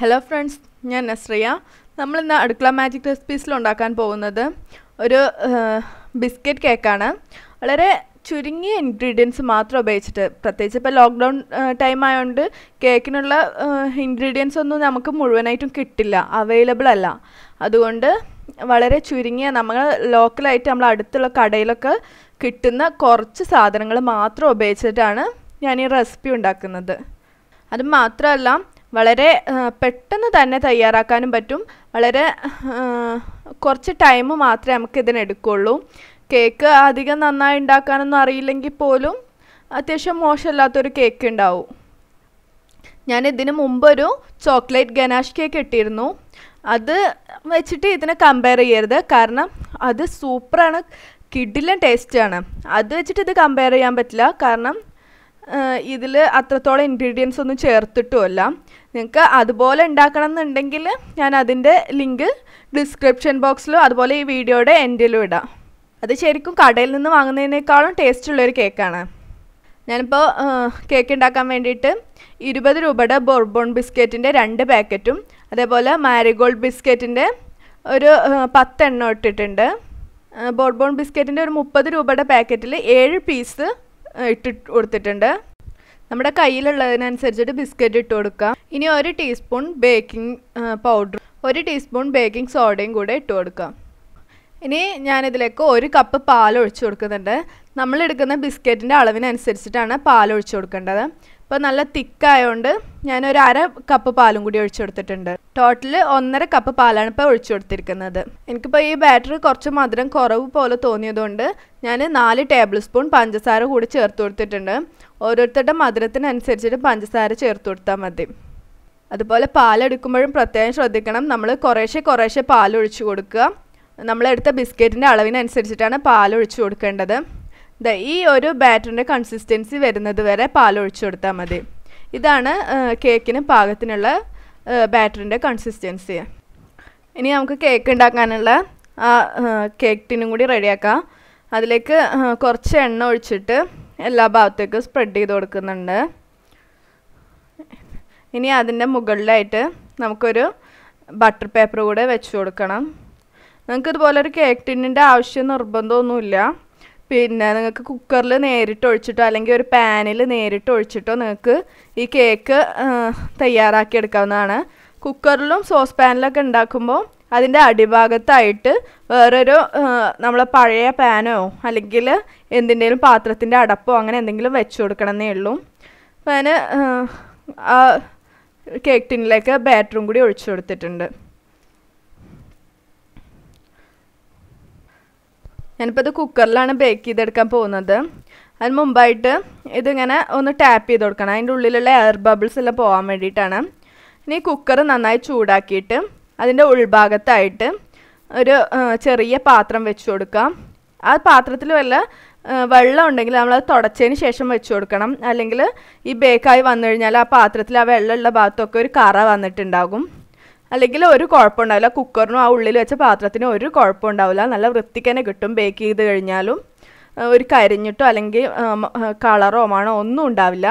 hello friends ഞാൻ നസ്രിയ നമ്മളിന്ന് അടുക്കള മാജിക് റെസിപ്പീസിലുണ്ടാക്കാൻ ഉണ്ടാക്കാൻ പോകുന്നത് ഒരു ബിസ്ക്കറ്റ് കേക്കാണ് വളരെ ചുരുങ്ങിയ ഇൻഗ്രീഡിയൻസ് മാത്രം ഉപയോഗിച്ചിട്ട് പ്രത്യേകിച്ച് ഇപ്പോൾ ലോക്ക്ഡൗൺ ടൈം ആയതുകൊണ്ട് കേക്കിനുള്ള ഇൻഗ്രീഡിയൻസ് ഒന്നും നമുക്ക് മുഴുവനായിട്ടും കിട്ടില്ല അവൈലബിൾ അല്ല അതുകൊണ്ട് വളരെ ചുരുങ്ങിയ നമ്മൾ ലോക്കലായിട്ട് നമ്മൾ അടുത്തുള്ള കടയിലൊക്കെ കിട്ടുന്ന കുറച്ച് സാധനങ്ങൾ മാത്രം ഉപയോഗിച്ചിട്ടാണ് ഞാൻ ഈ റെസിപ്പി ഉണ്ടാക്കുന്നത് അത് മാത്രമല്ല വളരെ പെട്ടെന്ന് തന്നെ തയ്യാറാക്കാനും പറ്റും വളരെ കുറച്ച് ടൈം മാത്രമേ നമുക്ക് ഇതിനെടുക്കുള്ളൂ കേക്ക് അധികം നന്നായി ഉണ്ടാക്കാനൊന്നും അറിയില്ലെങ്കിൽ പോലും അത്യാവശ്യം മോശമില്ലാത്തൊരു കേക്ക് ഉണ്ടാവും ഞാൻ ഇതിന് മുമ്പൊരു ചോക്ലേറ്റ് ഗനാഷ് കേക്ക് ഇട്ടിരുന്നു അത് വെച്ചിട്ട് ഇതിനെ കമ്പയർ ചെയ്യരുത് കാരണം അത് സൂപ്പറാണ് കിഡിലും ടേസ്റ്റാണ് അത് വെച്ചിട്ട് ഇത് കമ്പയർ ചെയ്യാൻ പറ്റില്ല കാരണം ഇതിൽ അത്രത്തോളം ഇൻഗ്രീഡിയൻസ് ഒന്നും ചേർത്തിട്ടുമല്ല നിങ്ങൾക്ക് അതുപോലെ ഉണ്ടാക്കണം എന്നുണ്ടെങ്കിൽ ഞാൻ അതിൻ്റെ ലിങ്ക് ഡിസ്ക്രിപ്ഷൻ ബോക്സിലും അതുപോലെ ഈ വീഡിയോയുടെ എൻഡിലും ഇടാം അത് ശരിക്കും കടയിൽ നിന്ന് വാങ്ങുന്നതിനേക്കാളും ടേസ്റ്റുള്ളൊരു കേക്കാണ് ഞാനിപ്പോൾ കേക്ക് ഉണ്ടാക്കാൻ വേണ്ടിയിട്ട് ഇരുപത് രൂപയുടെ ബോർബോൺ ബിസ്ക്കറ്റിൻ്റെ രണ്ട് പാക്കറ്റും അതേപോലെ മാരിഗോൾഡ് ബിസ്ക്കറ്റിൻ്റെ ഒരു പത്തെണ്ണം ഇട്ടിട്ടുണ്ട് ബോർബോൺ ബിസ്ക്കറ്റിൻ്റെ ഒരു മുപ്പത് രൂപയുടെ പാക്കറ്റിൽ ഏഴ് പീസ് ഇട്ട് കൊടുത്തിട്ടുണ്ട് നമ്മുടെ കയ്യിലുള്ളതിനനുസരിച്ചിട്ട് ബിസ്ക്കറ്റ് ഇട്ട് കൊടുക്കാം ഇനി ഒരു ടീസ്പൂൺ ബേക്കിംഗ് പൗഡർ ഒരു ടീസ്പൂൺ ബേക്കിംഗ് സോഡയും കൂടെ ഇട്ട് കൊടുക്കാം ഇനി ഞാനിതിലേക്ക് ഒരു കപ്പ് പാൽ ഒഴിച്ചു കൊടുക്കുന്നുണ്ട് നമ്മൾ എടുക്കുന്ന ബിസ്ക്കറ്റിൻ്റെ അളവിനനുസരിച്ചിട്ടാണ് പാൽ ഒഴിച്ചു കൊടുക്കേണ്ടത് ഇപ്പം നല്ല തിക്കായതുകൊണ്ട് ഞാനൊരു അര കപ്പ് പാലും കൂടി ഒഴിച്ചു കൊടുത്തിട്ടുണ്ട് ടോട്ടൽ ഒന്നര കപ്പ് പാലാണ് ഇപ്പോൾ ഒഴിച്ചു കൊടുത്തിരിക്കുന്നത് എനിക്കിപ്പോൾ ഈ ബാറ്റർ കുറച്ച് മധുരം കുറവ് പോലെ തോന്നിയതുകൊണ്ട് ഞാൻ നാല് ടേബിൾ സ്പൂൺ പഞ്ചസാര കൂടി ചേർത്ത് കൊടുത്തിട്ടുണ്ട് ഓരോരുത്തരുടെ മധുരത്തിനനുസരിച്ചിട്ട് പഞ്ചസാര ചേർത്ത് കൊടുത്താൽ മതി അതുപോലെ പാലെടുക്കുമ്പോഴും പ്രത്യേകം ശ്രദ്ധിക്കണം നമ്മൾ കുറേശ്ശെ കുറേശ്ശെ പാൽ കൊടുക്കുക നമ്മളെടുത്ത ബിസ്ക്കറ്റിൻ്റെ അളവിനനുസരിച്ചിട്ടാണ് പാൽ കൊടുക്കേണ്ടത് ഈ ഒരു ബാറ്ററിൻ്റെ കൺസിസ്റ്റൻസി വരുന്നത് വരെ പാലൊഴിച്ചു കൊടുത്താൽ മതി ഇതാണ് കേക്കിന് പാകത്തിനുള്ള ബാറ്ററിൻ്റെ കൺസിസ്റ്റൻസി ഇനി നമുക്ക് കേക്ക് ഉണ്ടാക്കാനുള്ള ആ കേക്ക് ടിന്നും കൂടി റെഡിയാക്കാം അതിലേക്ക് കുറച്ച് എണ്ണ ഒഴിച്ചിട്ട് എല്ലാ ഭാഗത്തേക്കും സ്പ്രെഡ് ചെയ്ത് കൊടുക്കുന്നുണ്ട് ഇനി അതിൻ്റെ മുകളിലായിട്ട് നമുക്കൊരു ബട്ടർ പേപ്പർ കൂടെ വെച്ച് കൊടുക്കണം നിങ്ങൾക്ക് ഇതുപോലെ ഒരു കേക്ക് ടിന്നിൻ്റെ ആവശ്യം നിർബന്ധമൊന്നുമില്ല പിന്നെ നിങ്ങൾക്ക് കുക്കറിൽ നേരിട്ട് ഒഴിച്ചിട്ടോ അല്ലെങ്കിൽ ഒരു പാനിൽ നേരിട്ട് ഒഴിച്ചിട്ടോ നിങ്ങൾക്ക് ഈ കേക്ക് തയ്യാറാക്കി എടുക്കാവുന്നതാണ് കുക്കറിലും സോസ് പാനിലൊക്കെ ഉണ്ടാക്കുമ്പോൾ അതിൻ്റെ അടിഭാഗത്തായിട്ട് വേറൊരു നമ്മൾ പഴയ പാനോ അല്ലെങ്കിൽ എന്തിൻ്റെങ്കിലും പാത്രത്തിൻ്റെ അടപ്പോ അങ്ങനെ എന്തെങ്കിലും വെച്ച് കൊടുക്കണമെന്നേ ഉള്ളൂ ആ കേക്ക് ടിന്നിലേക്ക് ബാറ്ററും കൂടി ഒഴിച്ചു കൊടുത്തിട്ടുണ്ട് ഞാനിപ്പോൾ ഇത് കുക്കറിലാണ് ബേക്ക് ചെയ്തെടുക്കാൻ പോകുന്നത് അതിന് മുമ്പായിട്ട് ഇതിങ്ങനെ ഒന്ന് ടാപ്പ് ചെയ്ത് കൊടുക്കണം അതിൻ്റെ ഉള്ളിലുള്ള എയർ ബബിൾസ് എല്ലാം പോകാൻ വേണ്ടിയിട്ടാണ് ഇനി കുക്കർ നന്നായി ചൂടാക്കിയിട്ട് അതിൻ്റെ ഉൾഭാഗത്തായിട്ട് ഒരു ചെറിയ പാത്രം വെച്ച് കൊടുക്കാം ആ പാത്രത്തിൽ വല്ല വെള്ളം ഉണ്ടെങ്കിൽ അത് തുടച്ചതിന് ശേഷം വെച്ച് കൊടുക്കണം അല്ലെങ്കിൽ ഈ ബേക്കായി വന്നു കഴിഞ്ഞാൽ ആ പാത്രത്തിൽ ആ വെള്ളമുള്ള ഭാഗത്തൊക്കെ ഒരു കറ വന്നിട്ടുണ്ടാകും അല്ലെങ്കിൽ ഒരു കുഴപ്പമുണ്ടാവില്ല കുക്കറിനും ആ ഉള്ളിൽ വെച്ച പാത്രത്തിനും ഒരു കുഴപ്പമുണ്ടാവില്ല നല്ല വൃത്തിക്ക് തന്നെ കിട്ടും ബേക്ക് ചെയ്ത് കഴിഞ്ഞാലും ഒരു കരിഞ്ഞിട്ടോ അല്ലെങ്കിൽ കളറോ മണോ ഒന്നും ഉണ്ടാവില്ല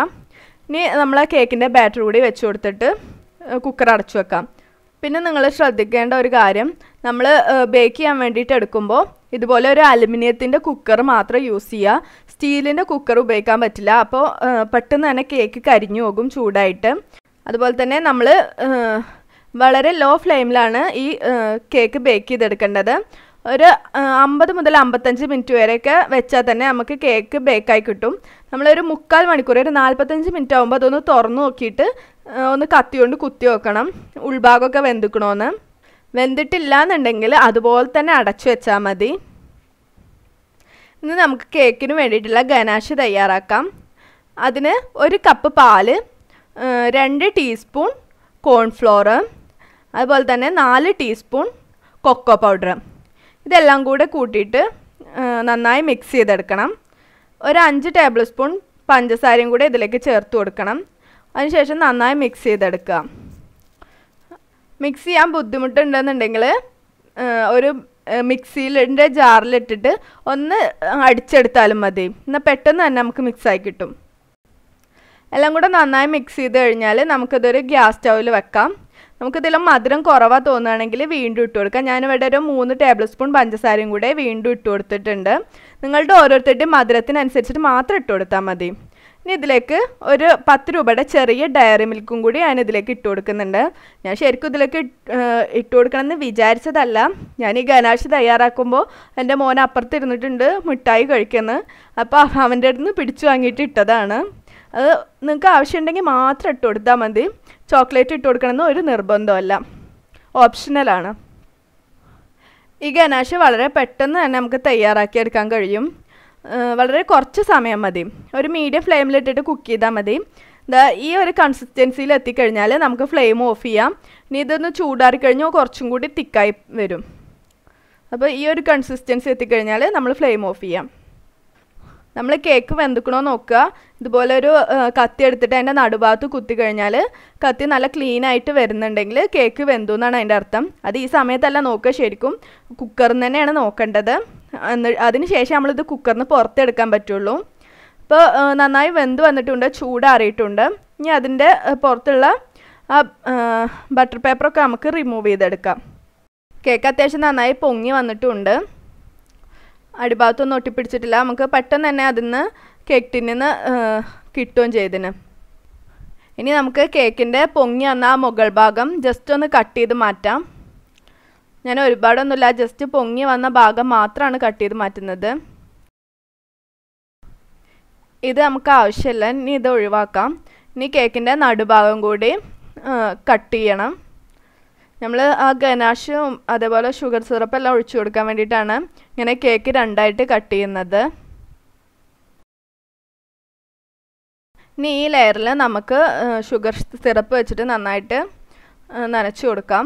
ഇനി നമ്മൾ ആ കേക്കിൻ്റെ ബാറ്റർ കൂടി വെച്ച് കൊടുത്തിട്ട് കുക്കർ അടച്ചു വെക്കാം പിന്നെ നിങ്ങൾ ശ്രദ്ധിക്കേണ്ട ഒരു കാര്യം നമ്മൾ ബേക്ക് ചെയ്യാൻ വേണ്ടിയിട്ട് എടുക്കുമ്പോൾ ഇതുപോലെ ഒരു അലുമിനിയത്തിൻ്റെ കുക്കർ മാത്രം യൂസ് ചെയ്യുക സ്റ്റീലിൻ്റെ കുക്കർ ഉപയോഗിക്കാൻ പറ്റില്ല അപ്പോൾ പെട്ടെന്ന് തന്നെ കേക്ക് കരിഞ്ഞു പോകും ചൂടായിട്ട് അതുപോലെ തന്നെ നമ്മൾ വളരെ ലോ ഫ്ലെയിമിലാണ് ഈ കേക്ക് ബേക്ക് ചെയ്തെടുക്കേണ്ടത് ഒരു അമ്പത് മുതൽ അമ്പത്തഞ്ച് മിനിറ്റ് വരെയൊക്കെ വെച്ചാൽ തന്നെ നമുക്ക് കേക്ക് ബേക്കായി കിട്ടും നമ്മളൊരു മുക്കാൽ മണിക്കൂർ ഒരു നാൽപ്പത്തഞ്ച് മിനിറ്റ് ആകുമ്പോൾ അതൊന്ന് തുറന്നു നോക്കിയിട്ട് ഒന്ന് കത്തിയോണ്ട് കുത്തി വെക്കണം ഉൾഭാഗമൊക്കെ വെന്തുക്കണമെന്ന് വെന്തിട്ടില്ല എന്നുണ്ടെങ്കിൽ അതുപോലെ തന്നെ അടച്ചു വെച്ചാൽ മതി ഇന്ന് നമുക്ക് കേക്കിന് വേണ്ടിയിട്ടുള്ള ഗനാശ് തയ്യാറാക്കാം അതിന് ഒരു കപ്പ് പാല് രണ്ട് ടീസ്പൂൺ കോൺഫ്ലോറ് അതുപോലെ തന്നെ നാല് ടീസ്പൂൺ കൊക്കോ പൗഡർ ഇതെല്ലാം കൂടെ കൂട്ടിയിട്ട് നന്നായി മിക്സ് ചെയ്തെടുക്കണം ഒരു അഞ്ച് ടേബിൾ സ്പൂൺ പഞ്ചസാരയും കൂടെ ഇതിലേക്ക് ചേർത്ത് കൊടുക്കണം അതിനുശേഷം നന്നായി മിക്സ് ചെയ്തെടുക്കുക മിക്സ് ചെയ്യാൻ ബുദ്ധിമുട്ടുണ്ടെന്നുണ്ടെങ്കിൽ ഒരു മിക്സിയിലിൻ്റെ ജാറിലിട്ടിട്ട് ഒന്ന് അടിച്ചെടുത്താലും മതി എന്നാൽ പെട്ടെന്ന് തന്നെ നമുക്ക് മിക്സായി കിട്ടും എല്ലാം കൂടെ നന്നായി മിക്സ് ചെയ്ത് കഴിഞ്ഞാൽ നമുക്കിതൊരു ഗ്യാസ് സ്റ്റൗവിൽ വെക്കാം നമുക്കിതിലും മധുരം കുറവാണ് തോന്നുകയാണെങ്കിൽ വീണ്ടും ഇട്ട് കൊടുക്കാം ഞാനിവിടെ ഒരു മൂന്ന് ടേബിൾ സ്പൂൺ പഞ്ചസാരയും കൂടെ വീണ്ടും ഇട്ട് കൊടുത്തിട്ടുണ്ട് നിങ്ങളുടെ ഓരോരുത്തരുടെയും മധുരത്തിനനുസരിച്ചിട്ട് മാത്രം ഇട്ട് കൊടുത്താൽ മതി ഇനി ഇതിലേക്ക് ഒരു പത്ത് രൂപയുടെ ചെറിയ ഡയറി മിൽക്കും കൂടി ഞാൻ ഇതിലേക്ക് ഇട്ട് കൊടുക്കുന്നുണ്ട് ഞാൻ ശരിക്കും ഇതിലേക്ക് ഇട്ട് കൊടുക്കണമെന്ന് വിചാരിച്ചതല്ല ഞാൻ ഈ ഗനാശ് തയ്യാറാക്കുമ്പോൾ എൻ്റെ മോൻ അപ്പുറത്തിരുന്നിട്ടുണ്ട് മിഠായി കഴിക്കുന്നത് അപ്പോൾ അവൻ്റെ അടുത്ത് നിന്ന് പിടിച്ചു വാങ്ങിയിട്ട് ഇട്ടതാണ് അത് നിങ്ങൾക്ക് ആവശ്യമുണ്ടെങ്കിൽ മാത്രം ഇട്ട് കൊടുത്താൽ മതി ചോക്ലേറ്റ് ഇട്ട് കൊടുക്കണമെന്ന് ഒരു നിർബന്ധമല്ല ഓപ്ഷണലാണ് ഈ ഗനാഷ് വളരെ പെട്ടെന്ന് തന്നെ നമുക്ക് തയ്യാറാക്കിയെടുക്കാൻ കഴിയും വളരെ കുറച്ച് സമയം മതി ഒരു മീഡിയം ഫ്ലെയിമിലിട്ടിട്ട് കുക്ക് ചെയ്താൽ മതി എന്താ ഈ ഒരു കൺസിസ്റ്റൻസിയിൽ എത്തിക്കഴിഞ്ഞാൽ നമുക്ക് ഫ്ലെയിം ഓഫ് ചെയ്യാം ഇനി ഇതൊന്ന് ചൂടാറി കഴിഞ്ഞാൽ കുറച്ചും കൂടി തിക്കായി വരും അപ്പോൾ ഈ ഒരു കൺസിസ്റ്റൻസി എത്തിക്കഴിഞ്ഞാൽ നമ്മൾ ഫ്ലെയിം ഓഫ് ചെയ്യാം നമ്മൾ കേക്ക് വെന്തുക്കണോ നോക്കുക ഇതുപോലെ ഒരു കത്തി എടുത്തിട്ട് അതിൻ്റെ നടുഭാഗത്ത് കുത്തി കഴിഞ്ഞാൽ കത്തി നല്ല ക്ലീൻ ആയിട്ട് വരുന്നുണ്ടെങ്കിൽ കേക്ക് വെന്തു എന്നാണ് അതിൻ്റെ അർത്ഥം അത് ഈ സമയത്തല്ല നോക്കുക ശരിക്കും കുക്കറിൽ തന്നെയാണ് നോക്കേണ്ടത് അതിന് ശേഷം നമ്മളിത് കുക്കറിന് പുറത്തെടുക്കാൻ പറ്റുള്ളൂ ഇപ്പോൾ നന്നായി വെന്ത് വന്നിട്ടുണ്ട് ചൂടാറിയിട്ടുണ്ട് ഇനി അതിൻ്റെ പുറത്തുള്ള ആ ബട്ടർ പേപ്പറൊക്കെ നമുക്ക് റിമൂവ് ചെയ്തെടുക്കാം കേക്ക് അത്യാവശ്യം നന്നായി പൊങ്ങി വന്നിട്ടുണ്ട് അടിഭാഗത്തൊന്നും ഒട്ടിപ്പിടിച്ചിട്ടില്ല നമുക്ക് പെട്ടെന്ന് തന്നെ അതിൽ നിന്ന് കേക്ക് ടിന്നിൽ നിന്ന് കിട്ടുകയും ചെയ്തിന് ഇനി നമുക്ക് കേക്കിൻ്റെ പൊങ്ങി വന്ന ആ മുകൾ ഭാഗം ജസ്റ്റ് ഒന്ന് കട്ട് ചെയ്ത് മാറ്റാം ഞാൻ ഒരുപാടൊന്നുമില്ല ജസ്റ്റ് പൊങ്ങി വന്ന ഭാഗം മാത്രമാണ് കട്ട് ചെയ്ത് മാറ്റുന്നത് ഇത് നമുക്ക് ആവശ്യമില്ല ഇനി ഇത് ഒഴിവാക്കാം ഇനി കേക്കിൻ്റെ നടുഭാഗം കൂടി കട്ട് ചെയ്യണം നമ്മൾ ആ ഗനാഷും അതേപോലെ ഷുഗർ സിറപ്പ് എല്ലാം ഒഴിച്ചു കൊടുക്കാൻ വേണ്ടിയിട്ടാണ് ഇങ്ങനെ കേക്ക് രണ്ടായിട്ട് കട്ട് ചെയ്യുന്നത് ഇനി ഈ ലെയറിൽ നമുക്ക് ഷുഗർ സിറപ്പ് വെച്ചിട്ട് നന്നായിട്ട് നനച്ചു കൊടുക്കാം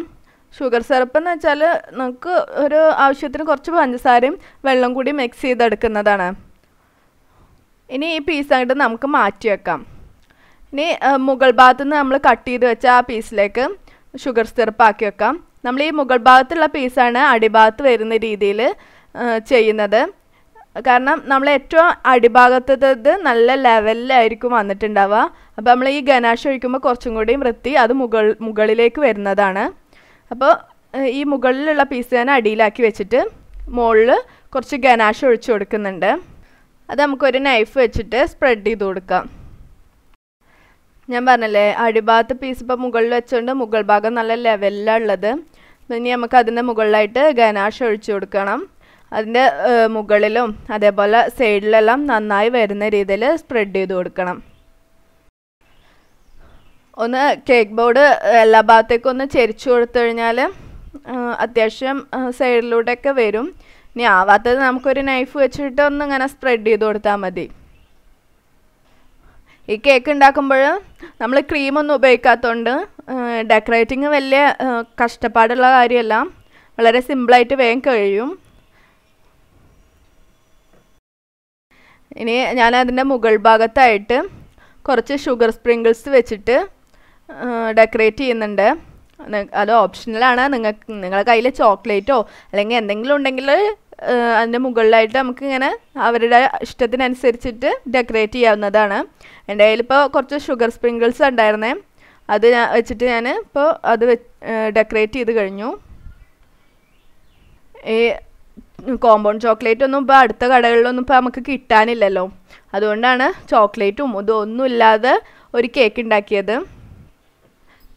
ഷുഗർ സിറപ്പ് എന്ന് വെച്ചാൽ നമുക്ക് ഒരു ആവശ്യത്തിന് കുറച്ച് പഞ്ചസാരയും വെള്ളം കൂടി മിക്സ് ചെയ്തെടുക്കുന്നതാണ് ഇനി ഈ പീസ് അങ്ങോട്ട് നമുക്ക് മാറ്റി വെക്കാം ഇനി മുഗൾ ഭാഗത്തുനിന്ന് നമ്മൾ കട്ട് ചെയ്ത് വെച്ച ആ പീസിലേക്ക് ഷുഗർ സിറപ്പാക്കി വെക്കാം നമ്മൾ ഈ മുകൾ ഭാഗത്തുള്ള പീസാണ് അടിഭാഗത്ത് വരുന്ന രീതിയിൽ ചെയ്യുന്നത് കാരണം നമ്മൾ ഏറ്റവും അടിഭാഗത്തത് നല്ല ലെവലിലായിരിക്കും വന്നിട്ടുണ്ടാവുക അപ്പോൾ നമ്മൾ ഈ ഗനാഷ് ഒഴിക്കുമ്പോൾ കുറച്ചും കൂടി വൃത്തി അത് മുകൾ മുകളിലേക്ക് വരുന്നതാണ് അപ്പോൾ ഈ മുകളിലുള്ള പീസ് ഞാൻ അടിയിലാക്കി വെച്ചിട്ട് മുകളിൽ കുറച്ച് ഗനാഷ് ഒഴിച്ചു കൊടുക്കുന്നുണ്ട് അത് നമുക്കൊരു നൈഫ് വെച്ചിട്ട് സ്പ്രെഡ് ചെയ്ത് കൊടുക്കാം ഞാൻ പറഞ്ഞല്ലേ അടിഭാഗത്ത് പീസ് ഇപ്പം മുകളിൽ വെച്ചുകൊണ്ട് മുകൾ ഭാഗം നല്ല ലെവലിലാണ് ഉള്ളത് ഇനി നമുക്ക് അതിൻ്റെ മുകളിലായിട്ട് ഗനാഷ് ഒഴിച്ചു കൊടുക്കണം അതിൻ്റെ മുകളിലും അതേപോലെ സൈഡിലെല്ലാം നന്നായി വരുന്ന രീതിയിൽ സ്പ്രെഡ് ചെയ്ത് കൊടുക്കണം ഒന്ന് കേക്ക് ബോർഡ് എല്ലാ ഭാഗത്തേക്കും ഒന്ന് ചെരിച്ചു കൊടുത്തു കഴിഞ്ഞാൽ അത്യാവശ്യം സൈഡിലൂടെയൊക്കെ വരും ഇനി ആവാത്തത് നമുക്കൊരു നൈഫ് വെച്ചിട്ട് ഒന്ന് ഇങ്ങനെ സ്പ്രെഡ് ചെയ്ത് കൊടുത്താൽ മതി ഈ കേക്ക് ഉണ്ടാക്കുമ്പോൾ നമ്മൾ ക്രീമൊന്നും ഉപയോഗിക്കാത്തതുകൊണ്ട് ഡെക്കറേറ്റിങ് വലിയ കഷ്ടപ്പാടുള്ള കാര്യമല്ല വളരെ സിമ്പിളായിട്ട് വേഗം കഴിയും ഇനി ഞാൻ അതിൻ്റെ മുകൾ ഭാഗത്തായിട്ട് കുറച്ച് ഷുഗർ സ്പ്രിങ്കിൾസ് വെച്ചിട്ട് ഡെക്കറേറ്റ് ചെയ്യുന്നുണ്ട് അത് ഓപ്ഷണലാണ് നിങ്ങൾക്ക് നിങ്ങളുടെ കയ്യിൽ ചോക്ലേറ്റോ അല്ലെങ്കിൽ എന്തെങ്കിലും ഉണ്ടെങ്കിൽ അതിൻ്റെ മുകളിലായിട്ട് നമുക്ക് ഇങ്ങനെ അവരുടെ ഇഷ്ടത്തിനനുസരിച്ചിട്ട് ഡെക്കറേറ്റ് ചെയ്യാവുന്നതാണ് എൻ്റെ കയ്യിലിപ്പോൾ കുറച്ച് ഷുഗർ സ്പ്രിങ്കിൾസ് ഉണ്ടായിരുന്നേ അത് ഞാൻ വെച്ചിട്ട് ഞാൻ ഇപ്പോൾ അത് ഡെക്കറേറ്റ് ചെയ്ത് കഴിഞ്ഞു ഈ കോമ്പൗണ്ട് ചോക്ലേറ്റ് ഒന്നും ഇപ്പോൾ അടുത്ത കടകളിലൊന്നും ഇപ്പോൾ നമുക്ക് കിട്ടാനില്ലല്ലോ അതുകൊണ്ടാണ് ചോക്ലേറ്റും ഇതൊന്നും ഇല്ലാതെ ഒരു കേക്ക് ഉണ്ടാക്കിയത്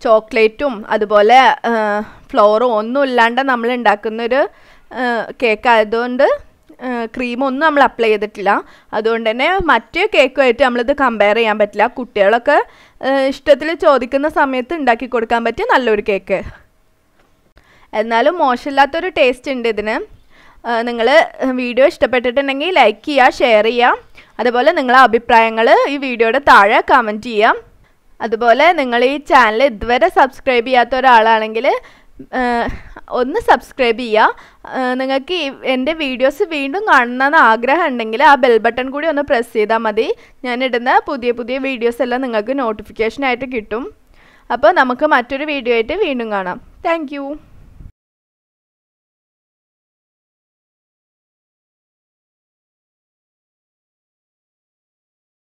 ചോക്ലേറ്റും അതുപോലെ ഫ്ലോറും ഒന്നും ഇല്ലാണ്ട് നമ്മൾ ഉണ്ടാക്കുന്നൊരു കേക്കായതുകൊണ്ട് ക്രീമൊന്നും നമ്മൾ അപ്ലൈ ചെയ്തിട്ടില്ല അതുകൊണ്ട് തന്നെ മറ്റേ കേക്കുമായിട്ട് നമ്മളിത് കമ്പയർ ചെയ്യാൻ പറ്റില്ല കുട്ടികളൊക്കെ ഇഷ്ടത്തിൽ ചോദിക്കുന്ന സമയത്ത് ഉണ്ടാക്കി കൊടുക്കാൻ പറ്റിയ നല്ലൊരു കേക്ക് എന്നാലും മോശമില്ലാത്തൊരു ടേസ്റ്റ് ഉണ്ട് ഇതിന് നിങ്ങൾ വീഡിയോ ഇഷ്ടപ്പെട്ടിട്ടുണ്ടെങ്കിൽ ലൈക്ക് ചെയ്യുക ഷെയർ ചെയ്യുക അതുപോലെ നിങ്ങളുടെ അഭിപ്രായങ്ങൾ ഈ വീഡിയോയുടെ താഴെ കമൻറ്റ് ചെയ്യാം അതുപോലെ നിങ്ങൾ ഈ ചാനൽ ഇതുവരെ സബ്സ്ക്രൈബ് ചെയ്യാത്ത ഒരാളാണെങ്കിൽ ഒന്ന് സബ്സ്ക്രൈബ് ചെയ്യുക നിങ്ങൾക്ക് എൻ്റെ വീഡിയോസ് വീണ്ടും കാണണമെന്ന് ആഗ്രഹം ഉണ്ടെങ്കിൽ ആ ബെൽ ബട്ടൺ കൂടി ഒന്ന് പ്രസ് ചെയ്താൽ മതി ഞാനിടുന്ന പുതിയ പുതിയ വീഡിയോസ് എല്ലാം നിങ്ങൾക്ക് നോട്ടിഫിക്കേഷനായിട്ട് കിട്ടും അപ്പോൾ നമുക്ക് മറ്റൊരു വീഡിയോ ആയിട്ട് വീണ്ടും കാണാം താങ്ക്